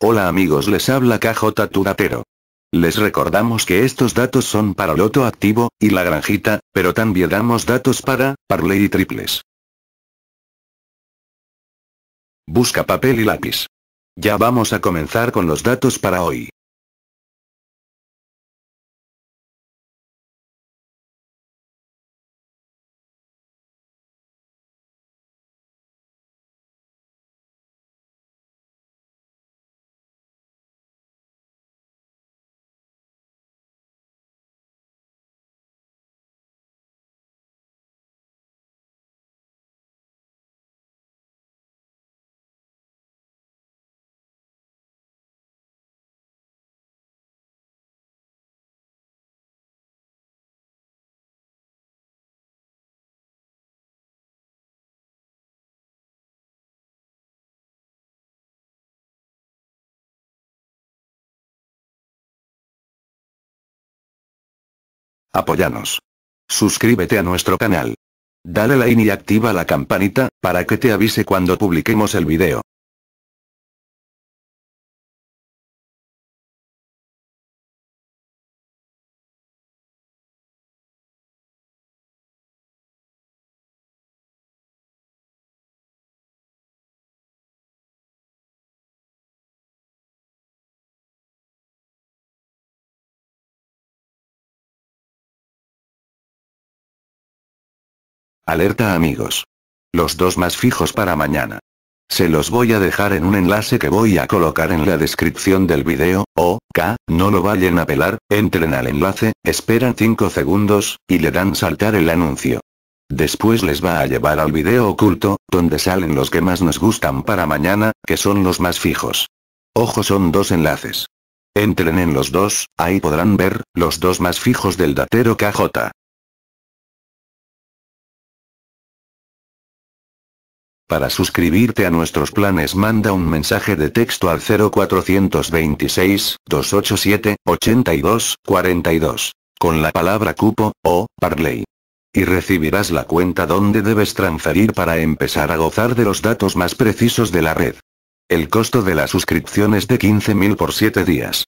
Hola amigos les habla KJ Turatero. Les recordamos que estos datos son para Loto Activo, y La Granjita, pero también damos datos para, Parley Triples. Busca papel y lápiz. Ya vamos a comenzar con los datos para hoy. Apóyanos. Suscríbete a nuestro canal. Dale like y activa la campanita, para que te avise cuando publiquemos el video. Alerta amigos. Los dos más fijos para mañana. Se los voy a dejar en un enlace que voy a colocar en la descripción del video, o, K, no lo vayan a pelar, entren al enlace, esperan 5 segundos, y le dan saltar el anuncio. Después les va a llevar al video oculto, donde salen los que más nos gustan para mañana, que son los más fijos. Ojo son dos enlaces. Entren en los dos, ahí podrán ver, los dos más fijos del datero KJ. Para suscribirte a nuestros planes manda un mensaje de texto al 0426-287-8242, con la palabra cupo, o, Parley. Y recibirás la cuenta donde debes transferir para empezar a gozar de los datos más precisos de la red. El costo de la suscripción es de 15.000 por 7 días.